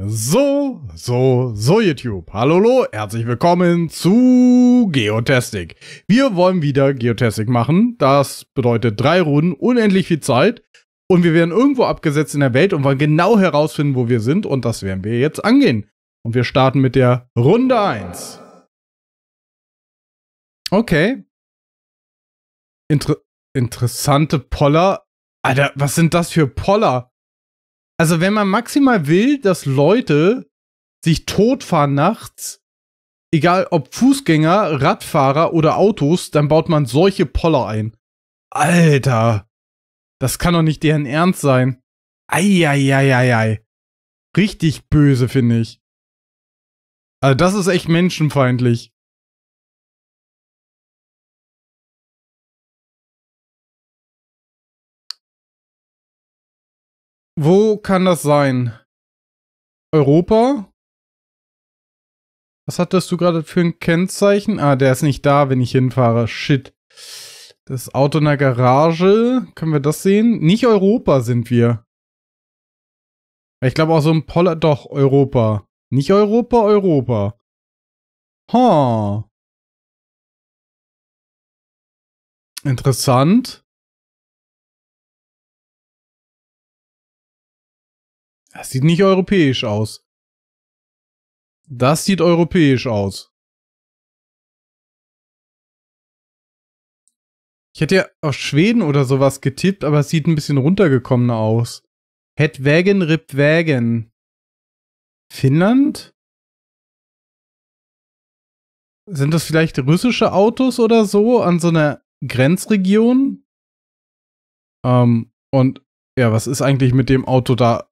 So, so, so YouTube. Hallo, herzlich willkommen zu Geotastic. Wir wollen wieder Geotastic machen. Das bedeutet drei Runden, unendlich viel Zeit. Und wir werden irgendwo abgesetzt in der Welt und wollen genau herausfinden, wo wir sind. Und das werden wir jetzt angehen. Und wir starten mit der Runde 1. Okay. Inter interessante Poller. Alter, was sind das für Poller? Also, wenn man maximal will, dass Leute sich totfahren nachts, egal ob Fußgänger, Radfahrer oder Autos, dann baut man solche Poller ein. Alter, das kann doch nicht deren Ernst sein. Eieieiei. Richtig böse, finde ich. Also das ist echt menschenfeindlich. Wo kann das sein? Europa? Was hattest du gerade für ein Kennzeichen? Ah, der ist nicht da, wenn ich hinfahre. Shit. Das Auto in der Garage. Können wir das sehen? Nicht Europa sind wir. Ich glaube auch so ein Poller. Doch, Europa. Nicht Europa, Europa. Ha. Huh. Interessant. Das sieht nicht europäisch aus. Das sieht europäisch aus. Ich hätte ja auf Schweden oder sowas getippt, aber es sieht ein bisschen runtergekommen aus. Het Rip Ripwagen. Finnland? Sind das vielleicht russische Autos oder so an so einer Grenzregion? Ähm, und ja, was ist eigentlich mit dem Auto da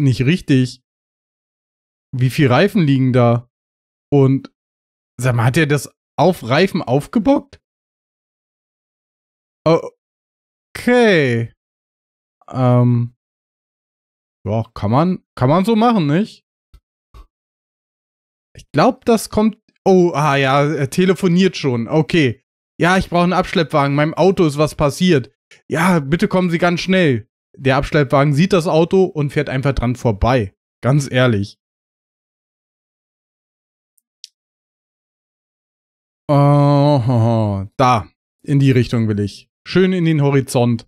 nicht richtig. Wie viel Reifen liegen da? Und sag mal, hat er das auf Reifen aufgebockt? Okay. Ähm. Ja, kann man, kann man so machen, nicht? Ich glaube, das kommt. Oh, ah ja, er telefoniert schon. Okay. Ja, ich brauche einen Abschleppwagen. Meinem Auto ist was passiert. Ja, bitte kommen Sie ganz schnell. Der Abschleppwagen sieht das Auto und fährt einfach dran vorbei. Ganz ehrlich. Oh, da. In die Richtung will ich. Schön in den Horizont.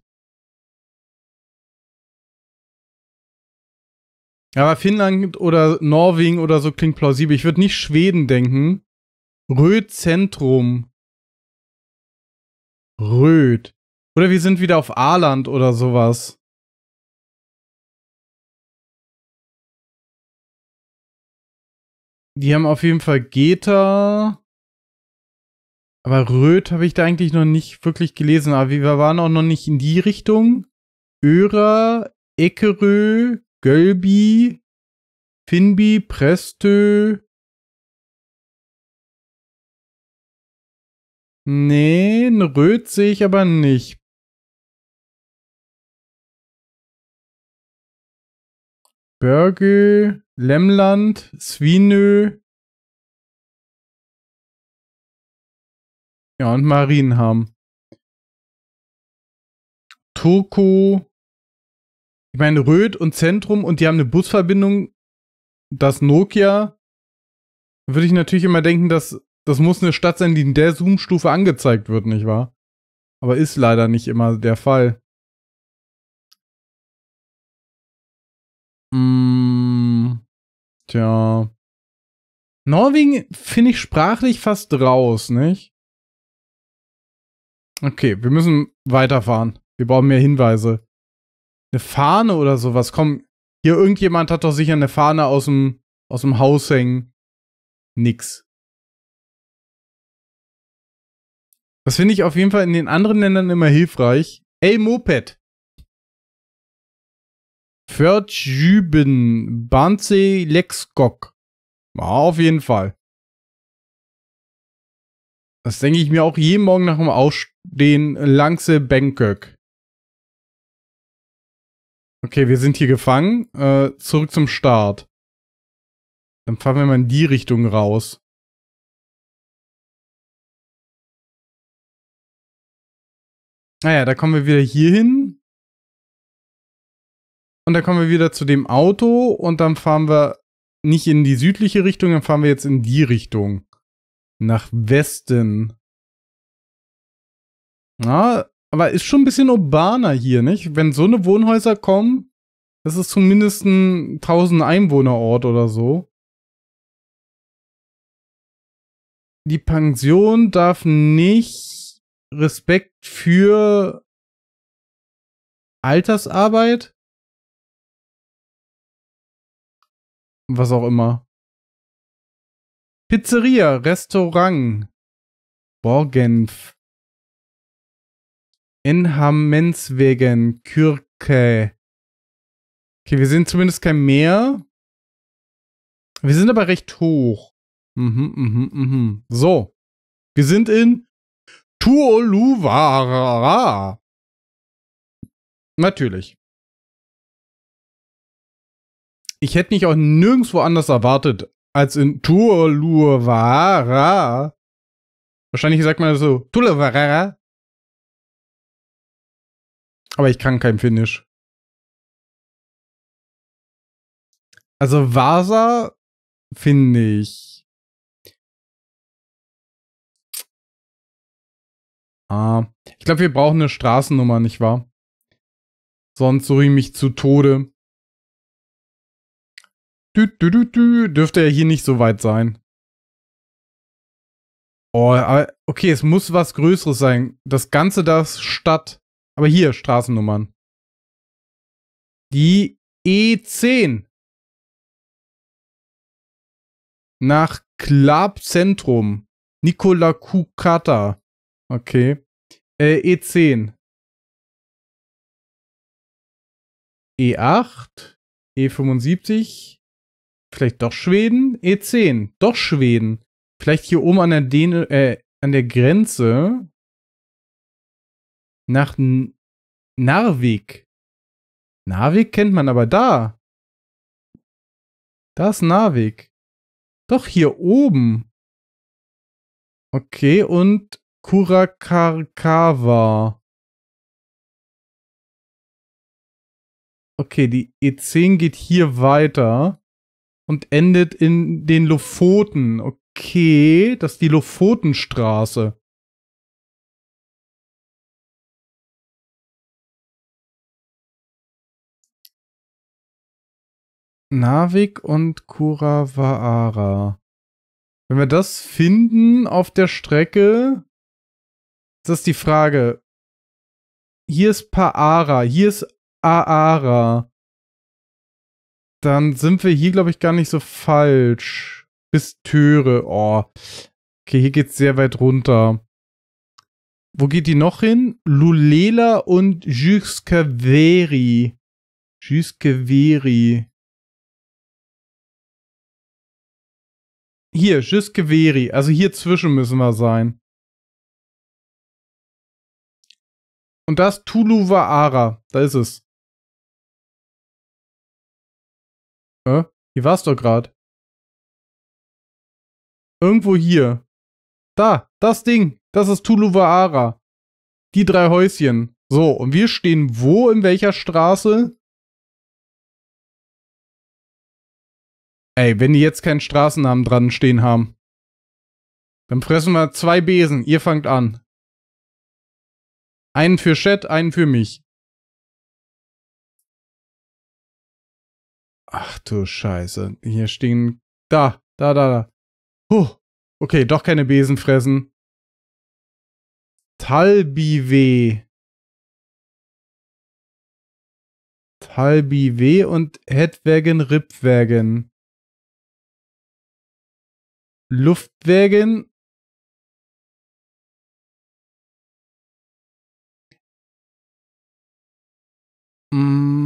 Aber Finnland oder Norwegen oder so klingt plausibel. Ich würde nicht Schweden denken. Rödzentrum. Röd. Oder wir sind wieder auf Aaland oder sowas. Die haben auf jeden Fall Geta. Aber Röth habe ich da eigentlich noch nicht wirklich gelesen. Aber wir waren auch noch nicht in die Richtung. Öra, Eckerö, Gölbi, Finbi, Prestö. Nee, eine Röth sehe ich aber nicht. Börgel, Lemland, Swinö. Ja, und Marienham. Turku. Ich meine, Röd und Zentrum und die haben eine Busverbindung. Das Nokia. würde ich natürlich immer denken, dass das muss eine Stadt sein, die in der Zoom-Stufe angezeigt wird, nicht wahr? Aber ist leider nicht immer der Fall. Tja. Norwegen finde ich sprachlich fast raus, nicht? Okay, wir müssen weiterfahren. Wir brauchen mehr Hinweise. Eine Fahne oder sowas. Komm, hier irgendjemand hat doch sicher eine Fahne aus dem, aus dem Haus hängen. Nix. Das finde ich auf jeden Fall in den anderen Ländern immer hilfreich. Ey, Moped. Vertjüben Banze Lexgok. Ja, auf jeden Fall. Das denke ich mir auch jeden Morgen nach dem Ausstehen. Langse Bangkok. Okay, wir sind hier gefangen. Äh, zurück zum Start. Dann fahren wir mal in die Richtung raus. Naja, ah da kommen wir wieder hier hin. Und dann kommen wir wieder zu dem Auto und dann fahren wir nicht in die südliche Richtung, dann fahren wir jetzt in die Richtung. Nach Westen. Na, aber ist schon ein bisschen urbaner hier, nicht? Wenn so eine Wohnhäuser kommen, das ist zumindest ein 1000 Einwohnerort oder so. Die Pension darf nicht Respekt für Altersarbeit was auch immer. Pizzeria, Restaurant, Borgenf, Inhamenswegen, Kürke. Okay, wir sind zumindest kein Meer. Wir sind aber recht hoch. Mhm, mhm, mhm. So. Wir sind in Tuoluvara. Natürlich ich hätte mich auch nirgendwo anders erwartet als in Tuoluvara. Wahrscheinlich sagt man das so Tuoluvara. Aber ich kann kein Finnisch. Also Vasa finde ich. Ah, ich glaube, wir brauchen eine Straßennummer, nicht wahr? Sonst suche ich mich zu Tode. Dü, dü, dü, dü, dürfte ja hier nicht so weit sein. Oh, aber okay, es muss was Größeres sein. Das Ganze das Stadt. Aber hier, Straßennummern. Die E10. Nach Klab Nikola Kukata. Okay. Äh, E10. E8. E75. Vielleicht doch Schweden? E10. Doch Schweden. Vielleicht hier oben an der, Den äh, an der Grenze nach N Narvik. Narvik kennt man aber da. Da ist Narvik. Doch hier oben. Okay, und Kurakarkawa. Okay, die E10 geht hier weiter und endet in den Lofoten. Okay, das ist die Lofotenstraße. Navik und Kuravaara. Wenn wir das finden auf der Strecke, das ist die Frage. Hier ist Paara, hier ist Aara. Dann sind wir hier, glaube ich, gar nicht so falsch. Bis Töre. Oh. Okay, hier geht's sehr weit runter. Wo geht die noch hin? Lulela und Jusqueveri. Jusqueveri. Hier, Jusqueveri. Also hier zwischen müssen wir sein. Und das Tuluvaara. Da ist es. Hä? Hier war's doch gerade. Irgendwo hier. Da, das Ding. Das ist Tuluvaara. Die drei Häuschen. So, und wir stehen wo in welcher Straße? Ey, wenn die jetzt keinen Straßennamen dran stehen haben. Dann fressen wir zwei Besen. Ihr fangt an. Einen für Chat, einen für mich. Ach du Scheiße. Hier stehen. Da, da, da, da. Huh. Okay, doch keine Besen fressen. Talbiwe. Talbiwe und Headwagen, Ripwagen. Luftwagen. Mmh.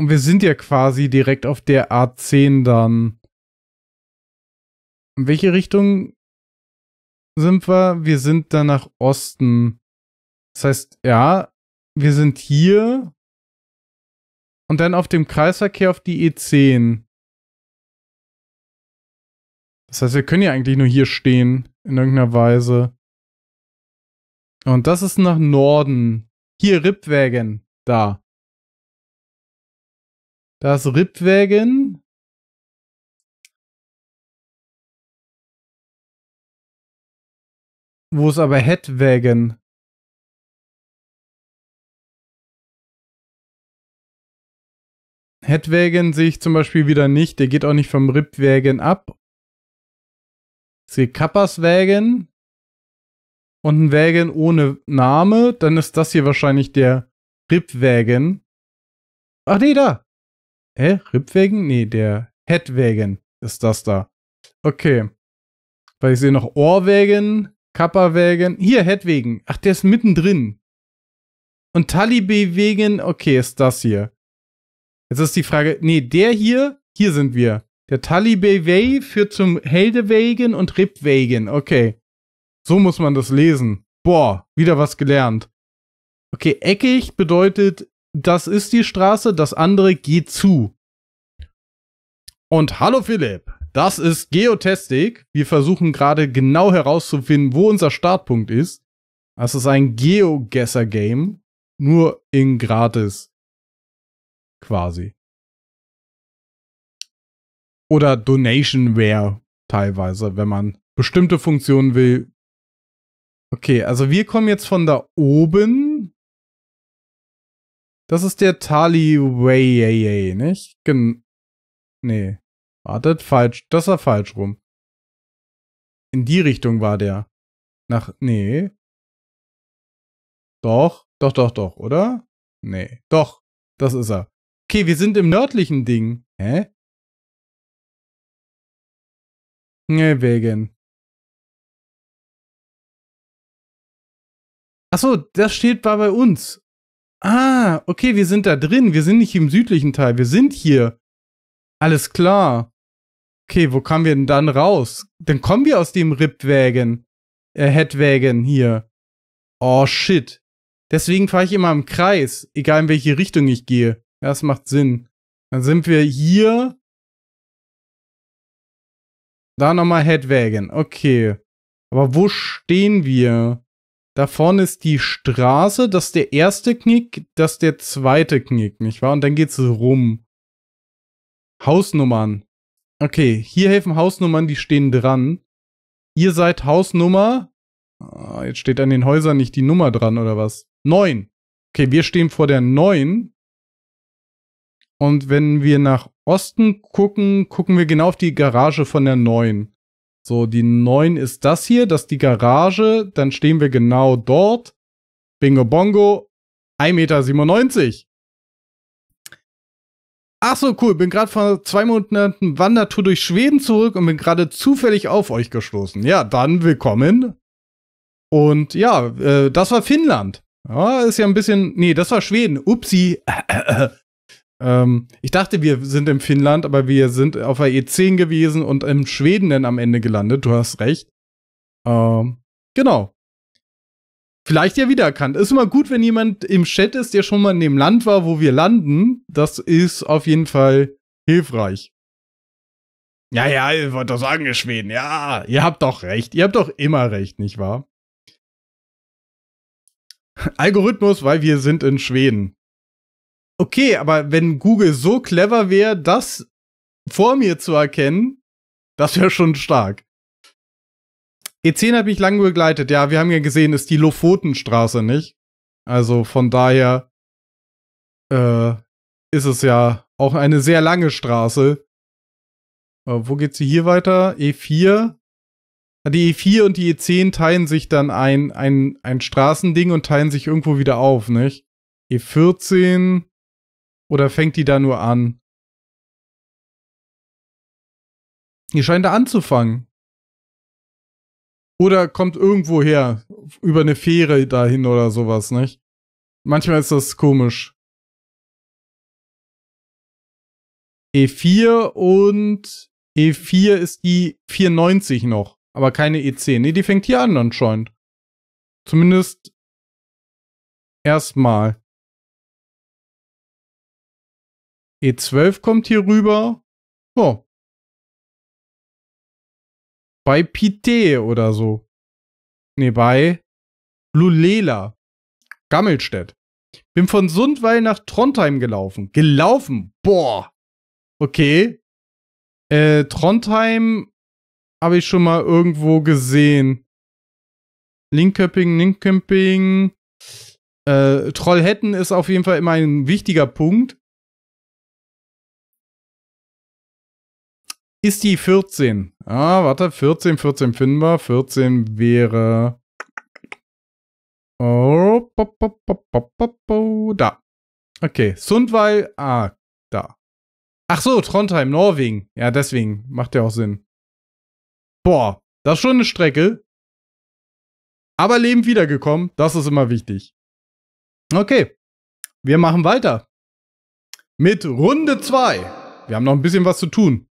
Und wir sind ja quasi direkt auf der A10 dann. In welche Richtung sind wir? Wir sind dann nach Osten. Das heißt, ja, wir sind hier. Und dann auf dem Kreisverkehr auf die E10. Das heißt, wir können ja eigentlich nur hier stehen, in irgendeiner Weise. Und das ist nach Norden. Hier, Rippwägen. Da. Das Rippwägen. Wo ist aber Headwagen? Headwagen sehe ich zum Beispiel wieder nicht. Der geht auch nicht vom Rippwägen ab. Ich sehe Kapperswägen und ein Wägen ohne Name. Dann ist das hier wahrscheinlich der Rippwägen. Ach nee, da. Hä? Äh, Nee, der Headwägen ist das da. Okay. Weil ich sehe noch Ohrwagen, Kappawagen. Hier, Headwegen. Ach, der ist mittendrin. Und Talibewegen, okay, ist das hier. Jetzt ist die Frage, nee, der hier, hier sind wir. Der Talibeway führt zum Heldewegen und Rippwegen, okay. So muss man das lesen. Boah, wieder was gelernt. Okay, eckig bedeutet das ist die Straße, das andere geht zu. Und hallo Philipp, das ist Geotastic. Wir versuchen gerade genau herauszufinden, wo unser Startpunkt ist. Das ist ein Geogesser-Game, nur in gratis. Quasi. Oder Donationware teilweise, wenn man bestimmte Funktionen will. Okay, also wir kommen jetzt von da oben das ist der Taliwayayay, nicht? Gen nee. Wartet, falsch. Das war falsch rum. In die Richtung war der. Nach, nee. Doch, doch, doch, doch, oder? Nee, doch. Das ist er. Okay, wir sind im nördlichen Ding. Hä? Nee, wegen. Achso, das steht bei uns. Ah, okay, wir sind da drin. Wir sind nicht im südlichen Teil. Wir sind hier. Alles klar. Okay, wo kamen wir denn dann raus? Dann kommen wir aus dem Ripwagen. Äh, Headwagen hier. Oh, shit. Deswegen fahre ich immer im Kreis, egal in welche Richtung ich gehe. Das macht Sinn. Dann sind wir hier. Da nochmal Headwagen. Okay. Aber wo stehen wir? Da vorne ist die Straße, das ist der erste Knick, das ist der zweite Knick, nicht wahr? Und dann geht's rum. Hausnummern. Okay, hier helfen Hausnummern, die stehen dran. Ihr seid Hausnummer. Ah, jetzt steht an den Häusern nicht die Nummer dran, oder was? Neun. Okay, wir stehen vor der neun. Und wenn wir nach Osten gucken, gucken wir genau auf die Garage von der neun. So, die 9 ist das hier, das ist die Garage. Dann stehen wir genau dort. Bingo Bongo, 1,97 Meter. Ach so, cool. Bin gerade vor zwei Monaten Wandertour durch Schweden zurück und bin gerade zufällig auf euch gestoßen. Ja, dann willkommen. Und ja, äh, das war Finnland. Ja, ist ja ein bisschen. Nee, das war Schweden. Upsi. Ähm, ich dachte, wir sind in Finnland, aber wir sind auf der E10 gewesen und im Schweden dann am Ende gelandet. Du hast recht. Ähm, genau. Vielleicht ja wiedererkannt. Ist immer gut, wenn jemand im Chat ist, der schon mal in dem Land war, wo wir landen. Das ist auf jeden Fall hilfreich. Ja, ja, ich wollte doch sagen, ihr Schweden. Ja, ihr habt doch recht. Ihr habt doch immer recht, nicht wahr? Algorithmus, weil wir sind in Schweden. Okay, aber wenn Google so clever wäre, das vor mir zu erkennen, das wäre schon stark. E10 hat mich lange begleitet. Ja, wir haben ja gesehen, ist die Lofotenstraße nicht. Also von daher äh, ist es ja auch eine sehr lange Straße. Äh, wo geht sie hier weiter? E4. Ah, die E4 und die E10 teilen sich dann ein, ein, ein Straßending und teilen sich irgendwo wieder auf, nicht? E14. Oder fängt die da nur an? Die scheint da anzufangen. Oder kommt irgendwo her, über eine Fähre dahin oder sowas, nicht? Manchmal ist das komisch. E4 und E4 ist die 94 noch, aber keine E10. Nee, die fängt hier an anscheinend. Zumindest erstmal. E12 kommt hier rüber. Oh. Bei Pite oder so. Nee, bei Lulela. Gammelstedt. Bin von Sundweil nach Trondheim gelaufen. Gelaufen? Boah. Okay. Äh, Trondheim habe ich schon mal irgendwo gesehen. Linköping, Linköping. Äh, Trollhätten ist auf jeden Fall immer ein wichtiger Punkt. ist die 14. Ah, warte, 14, 14 finden wir. 14 wäre... Oh, pop, pop, pop, pop, pop, pop, da. Okay, Sundweil, ah, da. Ach so, Trondheim, Norwegen. Ja, deswegen. Macht ja auch Sinn. Boah, das ist schon eine Strecke. Aber Leben wiedergekommen, das ist immer wichtig. Okay, wir machen weiter. Mit Runde 2. Wir haben noch ein bisschen was zu tun.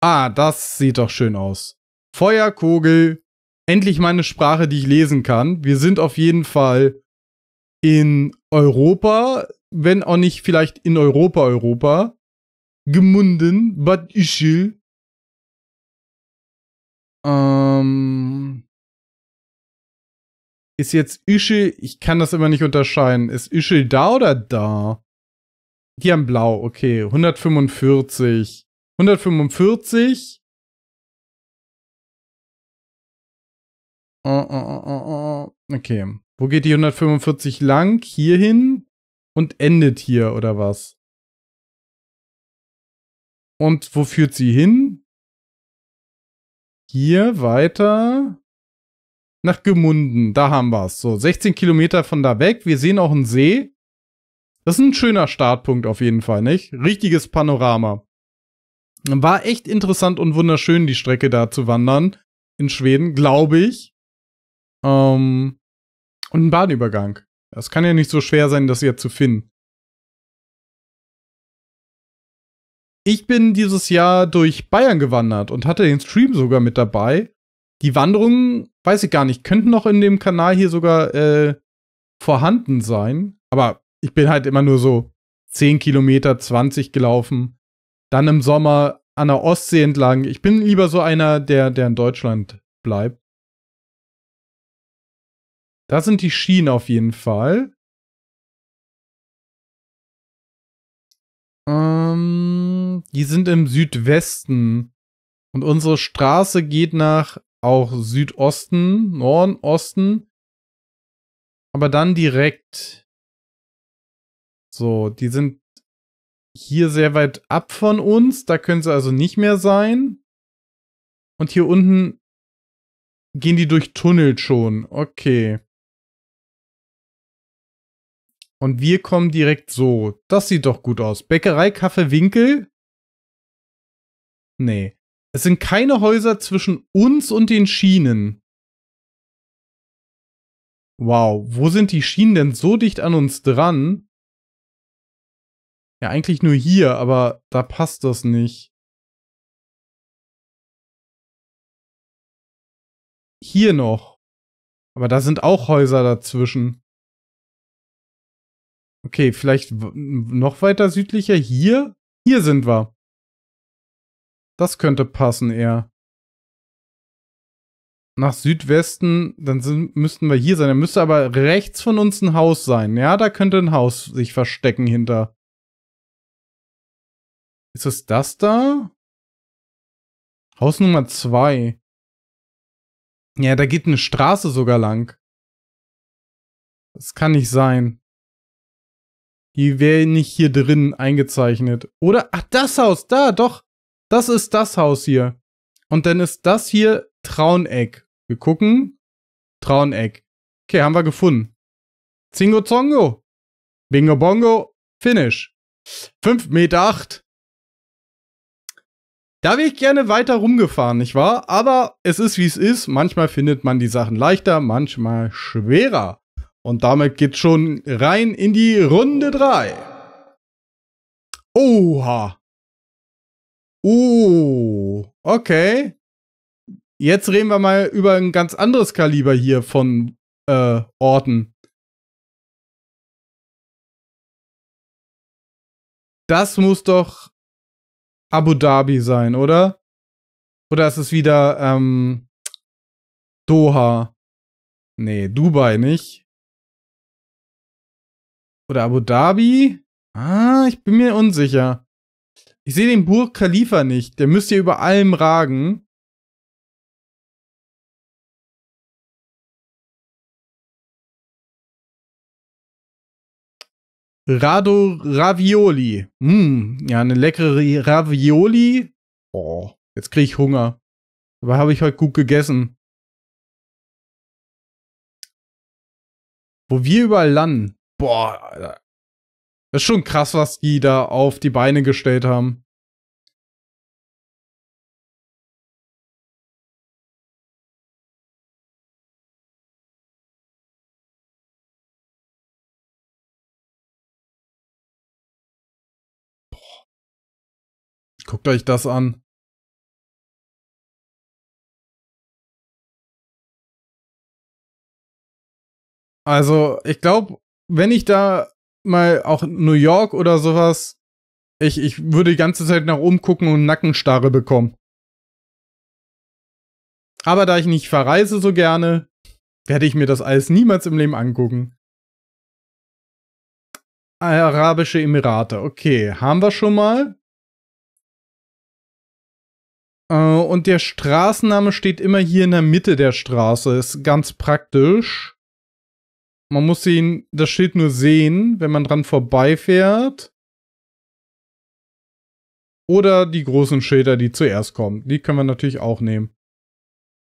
Ah, das sieht doch schön aus. Feuerkugel. Endlich meine Sprache, die ich lesen kann. Wir sind auf jeden Fall in Europa, wenn auch nicht vielleicht in Europa, Europa. Gemunden, Bad Ischil. Ähm. Ist jetzt Ischil, ich kann das immer nicht unterscheiden. Ist Ischil da oder da? Die haben blau, okay. 145. 145. Oh, oh, oh, okay. Wo geht die 145 lang? Hier hin und endet hier oder was? Und wo führt sie hin? Hier weiter nach Gemunden. Da haben wir es. So, 16 Kilometer von da weg. Wir sehen auch einen See. Das ist ein schöner Startpunkt auf jeden Fall, nicht? Richtiges Panorama. War echt interessant und wunderschön, die Strecke da zu wandern. In Schweden, glaube ich. Ähm, und ein Bahnübergang. Das kann ja nicht so schwer sein, das jetzt zu finden. Ich bin dieses Jahr durch Bayern gewandert und hatte den Stream sogar mit dabei. Die Wanderungen, weiß ich gar nicht, könnten noch in dem Kanal hier sogar äh, vorhanden sein. Aber ich bin halt immer nur so 10 Kilometer, 20 gelaufen. Dann im Sommer an der Ostsee entlang. Ich bin lieber so einer, der, der in Deutschland bleibt. Da sind die Schienen auf jeden Fall. Ähm, die sind im Südwesten. Und unsere Straße geht nach auch Südosten, Norden, Osten. Aber dann direkt. So, die sind hier sehr weit ab von uns. Da können sie also nicht mehr sein. Und hier unten gehen die durch Tunnel schon. Okay. Und wir kommen direkt so. Das sieht doch gut aus. Bäckerei, Kaffee, Winkel? Nee. Es sind keine Häuser zwischen uns und den Schienen. Wow, wo sind die Schienen denn so dicht an uns dran? Ja, eigentlich nur hier, aber da passt das nicht. Hier noch. Aber da sind auch Häuser dazwischen. Okay, vielleicht noch weiter südlicher. Hier? Hier sind wir. Das könnte passen eher. Nach Südwesten, dann sind, müssten wir hier sein. Da müsste aber rechts von uns ein Haus sein. Ja, da könnte ein Haus sich verstecken hinter. Ist es das da? Haus Nummer 2. Ja, da geht eine Straße sogar lang. Das kann nicht sein. Die wäre nicht hier drin eingezeichnet. Oder, ach, das Haus, da, doch. Das ist das Haus hier. Und dann ist das hier Trauneck. Wir gucken. Trauneck. Okay, haben wir gefunden. Zingo Zongo. Bingo Bongo. Finish. 5,8 Meter. Acht. Da wäre ich gerne weiter rumgefahren, nicht wahr? Aber es ist wie es ist. Manchmal findet man die Sachen leichter, manchmal schwerer. Und damit geht's schon rein in die Runde 3. Oha. Oh, okay. Jetzt reden wir mal über ein ganz anderes Kaliber hier von äh, Orten. Das muss doch Abu Dhabi sein, oder? Oder ist es wieder ähm, Doha? Nee, Dubai nicht. Oder Abu Dhabi? Ah, ich bin mir unsicher. Ich sehe den Burg Khalifa nicht. Der müsste ja über allem ragen. Rado Ravioli. Mm, ja, eine leckere Ravioli. Oh, jetzt kriege ich Hunger. Aber habe ich heute gut gegessen. Wo wir überall landen. Boah, Alter. Das ist schon krass, was die da auf die Beine gestellt haben. guckt euch das an. Also, ich glaube, wenn ich da mal auch New York oder sowas, ich, ich würde die ganze Zeit nach oben gucken und Nackenstarre bekommen. Aber da ich nicht verreise so gerne, werde ich mir das alles niemals im Leben angucken. Arabische Emirate, okay, haben wir schon mal. Äh, und der Straßenname steht immer hier in der Mitte der Straße. Ist ganz praktisch. Man muss ihn, das Schild nur sehen, wenn man dran vorbeifährt. Oder die großen Schilder, die zuerst kommen. Die können wir natürlich auch nehmen.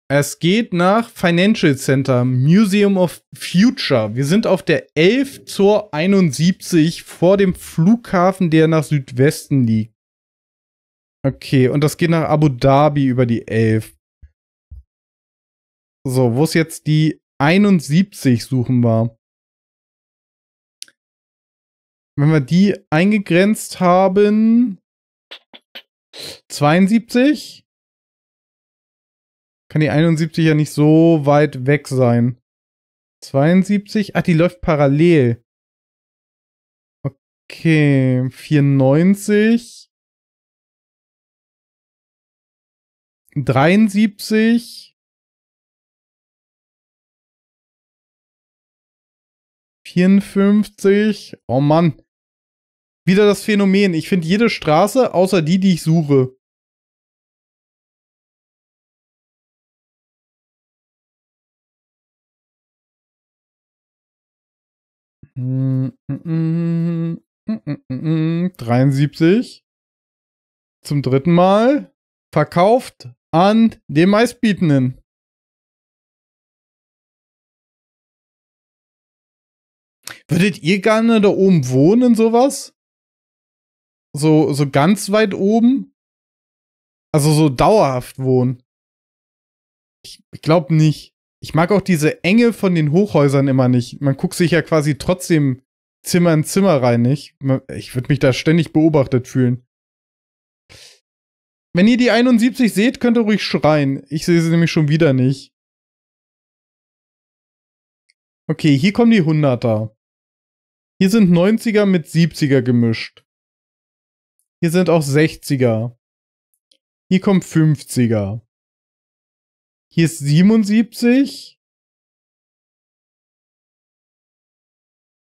Es geht nach Financial Center, Museum of Future. Wir sind auf der 11 zur 71 vor dem Flughafen, der nach Südwesten liegt. Okay, und das geht nach Abu Dhabi über die 11. So, wo ist jetzt die 71 suchen war. Wenn wir die eingegrenzt haben, 72, kann die 71 ja nicht so weit weg sein. 72, ach, die läuft parallel. Okay, 94. 73, 54, oh Mann. Wieder das Phänomen. Ich finde jede Straße, außer die, die ich suche. Mm 73. Zum dritten Mal. Verkauft an den meistbietenden. Würdet ihr gerne da oben wohnen, sowas? So, so ganz weit oben? Also so dauerhaft wohnen? Ich, ich glaube nicht. Ich mag auch diese Enge von den Hochhäusern immer nicht. Man guckt sich ja quasi trotzdem Zimmer in Zimmer rein, nicht? Ich würde mich da ständig beobachtet fühlen. Wenn ihr die 71 seht, könnt ihr ruhig schreien. Ich sehe sie nämlich schon wieder nicht. Okay, hier kommen die 100er. Hier sind 90er mit 70er gemischt. Hier sind auch 60er. Hier kommen 50er. Hier ist 77.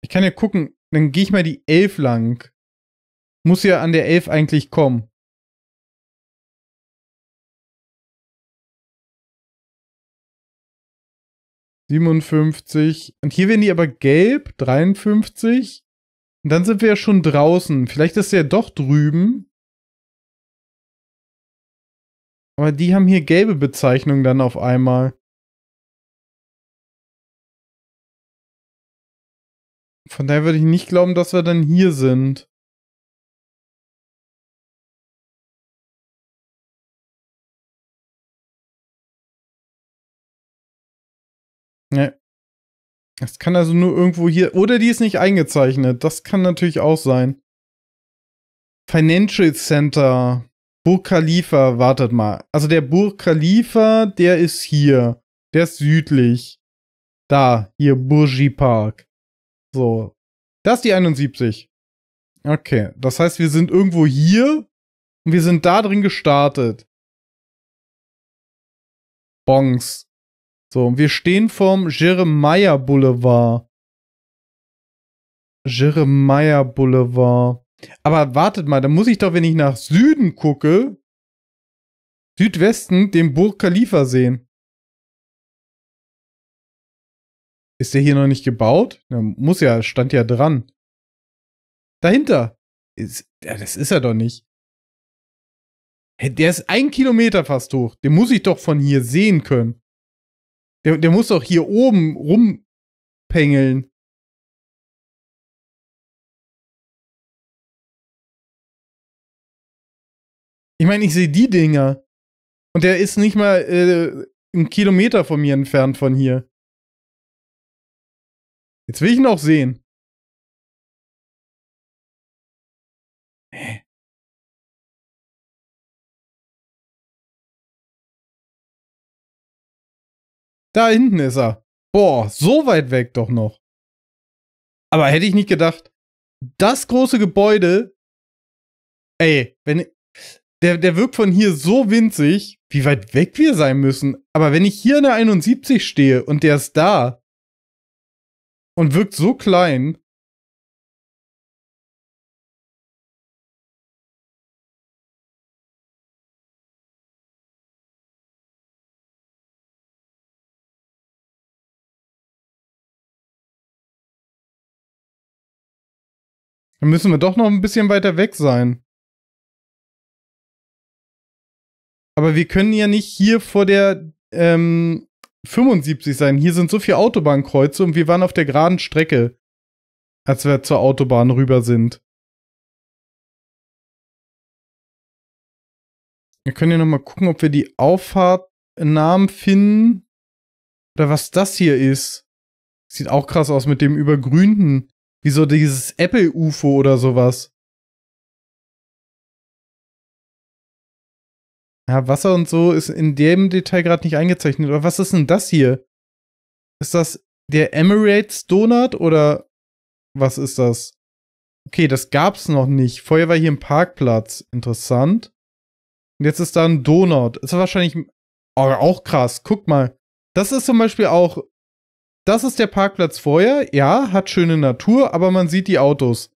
Ich kann ja gucken, dann gehe ich mal die 11 lang. Muss ja an der 11 eigentlich kommen. 57. Und hier werden die aber gelb, 53. Und dann sind wir ja schon draußen. Vielleicht ist er ja doch drüben. Aber die haben hier gelbe Bezeichnung dann auf einmal. Von daher würde ich nicht glauben, dass wir dann hier sind. Das kann also nur irgendwo hier. Oder die ist nicht eingezeichnet. Das kann natürlich auch sein. Financial Center. Burj Khalifa, wartet mal. Also der Burj Khalifa, der ist hier. Der ist südlich. Da, hier Burji Park. So. Das ist die 71. Okay, das heißt, wir sind irgendwo hier und wir sind da drin gestartet. Bongs. So, und wir stehen vorm Jeremiah Boulevard. Jeremiah Boulevard. Aber wartet mal, da muss ich doch, wenn ich nach Süden gucke, Südwesten den Burg Khalifa sehen. Ist der hier noch nicht gebaut? Ja, muss ja, stand ja dran. Dahinter. Ist, ja, das ist er doch nicht. Der ist ein Kilometer fast hoch. Den muss ich doch von hier sehen können. Der, der muss doch hier oben rumpängeln. Ich meine, ich sehe die Dinger. Und der ist nicht mal äh, einen Kilometer von mir entfernt von hier. Jetzt will ich ihn auch sehen. Da hinten ist er. Boah, so weit weg doch noch. Aber hätte ich nicht gedacht. Das große Gebäude. Ey, wenn. Der, der wirkt von hier so winzig, wie weit weg wir sein müssen. Aber wenn ich hier in der 71 stehe und der ist da und wirkt so klein, Dann müssen wir doch noch ein bisschen weiter weg sein. Aber wir können ja nicht hier vor der ähm, 75 sein. Hier sind so viele Autobahnkreuze und wir waren auf der geraden Strecke, als wir zur Autobahn rüber sind. Wir können ja noch mal gucken, ob wir die Auffahrtnamen finden. Oder was das hier ist. Sieht auch krass aus mit dem übergrünten wie so dieses Apple-UFO oder sowas. Ja, Wasser und so ist in dem Detail gerade nicht eingezeichnet. Aber was ist denn das hier? Ist das der Emirates Donut oder was ist das? Okay, das gab's noch nicht. Vorher war hier ein Parkplatz. Interessant. Und jetzt ist da ein Donut. Ist wahrscheinlich oh, auch krass. Guck mal. Das ist zum Beispiel auch das ist der Parkplatz vorher, ja, hat schöne Natur, aber man sieht die Autos.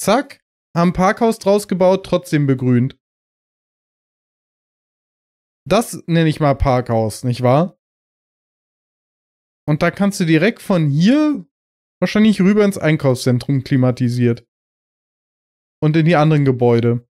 Zack, haben Parkhaus draus gebaut, trotzdem begrünt. Das nenne ich mal Parkhaus, nicht wahr? Und da kannst du direkt von hier wahrscheinlich rüber ins Einkaufszentrum klimatisiert. Und in die anderen Gebäude.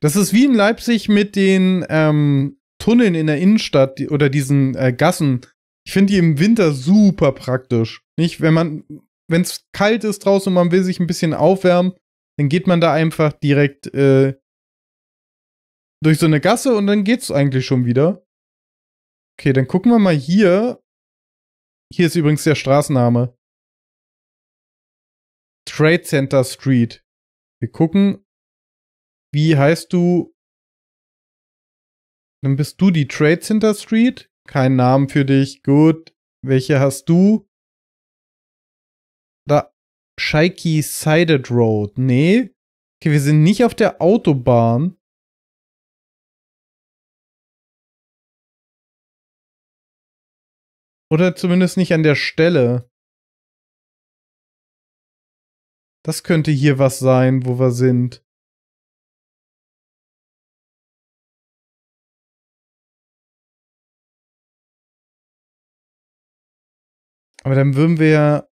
Das ist wie in Leipzig mit den ähm, Tunneln in der Innenstadt oder diesen äh, Gassen. Ich finde die im Winter super praktisch. Nicht, wenn man, wenn es kalt ist draußen und man will sich ein bisschen aufwärmen, dann geht man da einfach direkt äh, durch so eine Gasse und dann geht's eigentlich schon wieder. Okay, dann gucken wir mal hier. Hier ist übrigens der Straßenname. Trade Center Street. Wir gucken, wie heißt du? Dann bist du die Trade Center Street. Kein Namen für dich. Gut. Welche hast du? Da. Shaky Sided Road. Nee. Okay, wir sind nicht auf der Autobahn. Oder zumindest nicht an der Stelle. Das könnte hier was sein, wo wir sind. Aber dann würden wir ja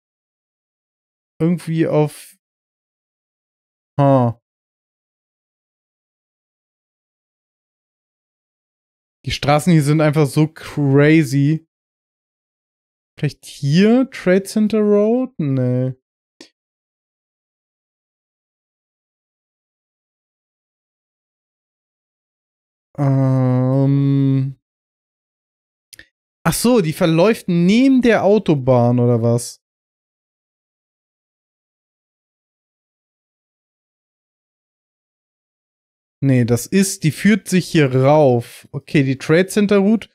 irgendwie auf. Huh. Die Straßen hier sind einfach so crazy. Vielleicht hier Trade Center Road? Nee. Ähm. Ach so, die verläuft neben der Autobahn oder was? Nee, das ist, die führt sich hier rauf. Okay, die Trade Center Route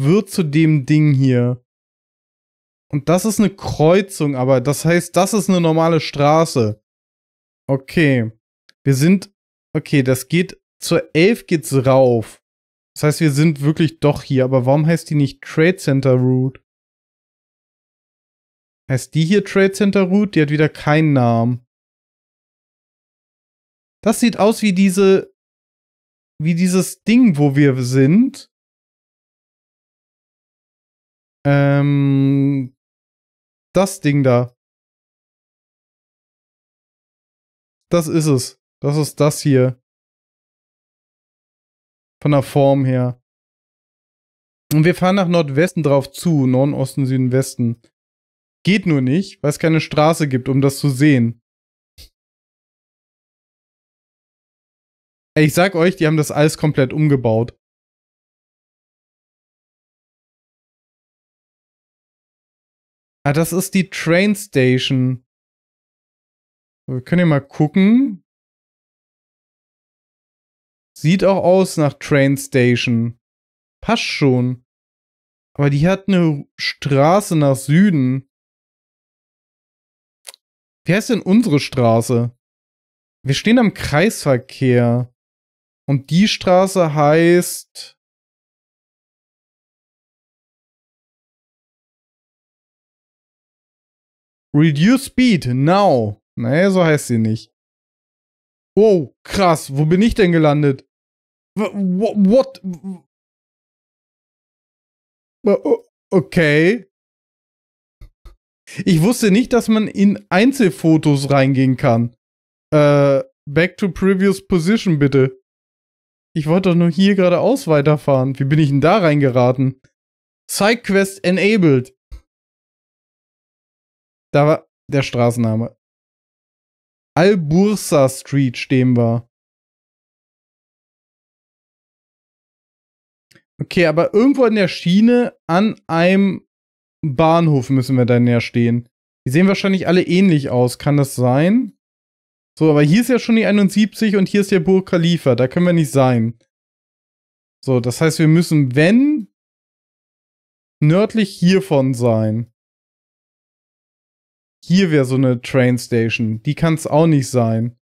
wird zu dem Ding hier. Und das ist eine Kreuzung, aber das heißt, das ist eine normale Straße. Okay. Wir sind. Okay, das geht. Zur 11 geht's rauf. Das heißt, wir sind wirklich doch hier, aber warum heißt die nicht Trade Center Route? Heißt die hier Trade Center Route? Die hat wieder keinen Namen. Das sieht aus wie diese, wie dieses Ding, wo wir sind. Ähm, das Ding da. Das ist es. Das ist das hier von der Form her. Und wir fahren nach Nordwesten drauf zu, Norden, Osten, Süden, Westen. Geht nur nicht, weil es keine Straße gibt, um das zu sehen. Ich sag euch, die haben das alles komplett umgebaut. Ah, das ist die Train Station. Wir können ja mal gucken. Sieht auch aus nach Train Station. Passt schon. Aber die hat eine Straße nach Süden. Wie heißt denn unsere Straße? Wir stehen am Kreisverkehr. Und die Straße heißt... Reduce Speed now. Nee, so heißt sie nicht. Wow, krass, wo bin ich denn gelandet? What? what? Okay. Ich wusste nicht, dass man in Einzelfotos reingehen kann. Äh, back to previous position, bitte. Ich wollte doch nur hier geradeaus weiterfahren. Wie bin ich denn da reingeraten? Sidequest enabled. Da war der Straßenname. Albursa Street stehen wir. Okay, aber irgendwo in der Schiene an einem Bahnhof müssen wir dann näher stehen. Die sehen wahrscheinlich alle ähnlich aus, kann das sein? So, aber hier ist ja schon die 71 und hier ist der Burj Khalifa, da können wir nicht sein. So, das heißt, wir müssen, wenn, nördlich hiervon sein. Hier wäre so eine Train Station, die kann es auch nicht sein.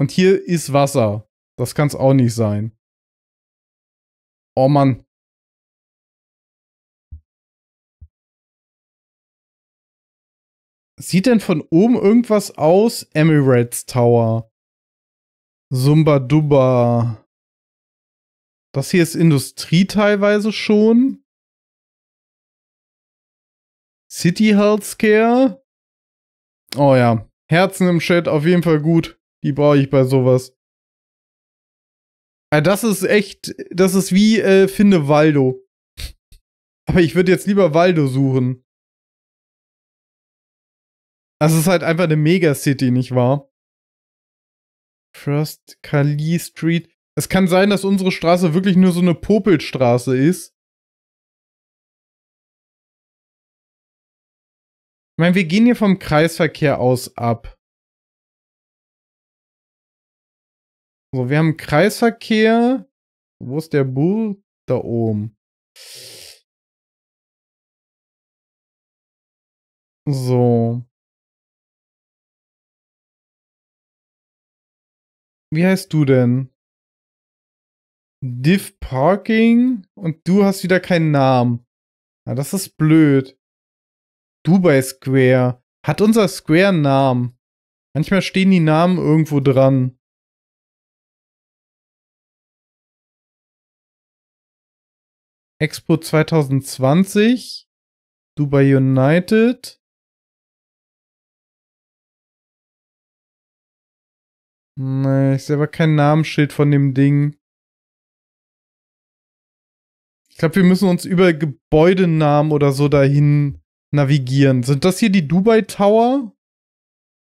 Und hier ist Wasser, das kann es auch nicht sein. Oh Mann. Sieht denn von oben irgendwas aus? Emirates Tower. Zumba Duba. Das hier ist Industrie teilweise schon. City Healthcare. Oh ja. Herzen im Chat auf jeden Fall gut. Die brauche ich bei sowas. Ja, ah, das ist echt, das ist wie äh, finde Waldo. Aber ich würde jetzt lieber Waldo suchen. Das ist halt einfach eine Megacity, nicht wahr? First Kali Street. Es kann sein, dass unsere Straße wirklich nur so eine Popelstraße ist. Ich meine, wir gehen hier vom Kreisverkehr aus ab. So, wir haben Kreisverkehr. Wo ist der Bull? Da oben. So. Wie heißt du denn? Div Parking und du hast wieder keinen Namen. Ja, das ist blöd. Dubai Square. Hat unser Square einen Namen? Manchmal stehen die Namen irgendwo dran. Expo 2020, Dubai United. Nee, ich sehe aber kein Namensschild von dem Ding. Ich glaube, wir müssen uns über Gebäudenamen oder so dahin navigieren. Sind das hier die Dubai Tower?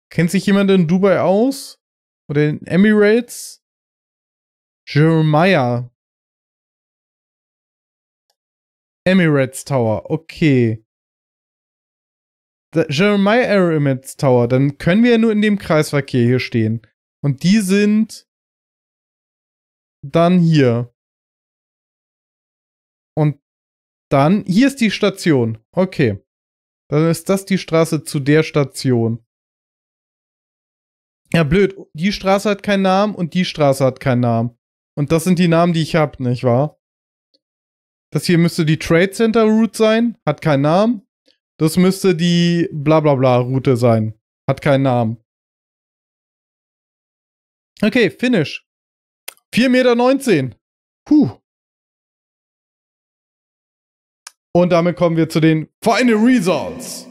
Kennt sich jemand in Dubai aus? Oder in Emirates? Jeremiah. Emirates Tower, okay. Der Jeremiah Emirates Tower, dann können wir ja nur in dem Kreisverkehr hier stehen. Und die sind dann hier. Und dann, hier ist die Station. Okay. Dann ist das die Straße zu der Station. Ja, blöd. Die Straße hat keinen Namen und die Straße hat keinen Namen. Und das sind die Namen, die ich habe, nicht wahr? Das hier müsste die Trade Center Route sein, hat keinen Namen. Das müsste die blablabla Route sein, hat keinen Namen. Okay, Finish. 4,19 Meter. Puh. Und damit kommen wir zu den Final Results.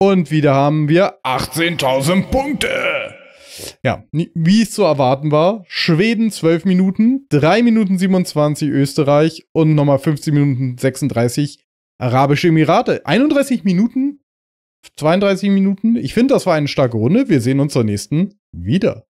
Und wieder haben wir 18.000 Punkte. Ja, wie es zu erwarten war, Schweden 12 Minuten, 3 Minuten 27 Österreich und nochmal 15 Minuten 36 Arabische Emirate. 31 Minuten, 32 Minuten. Ich finde, das war eine starke Runde. Wir sehen uns zur nächsten wieder.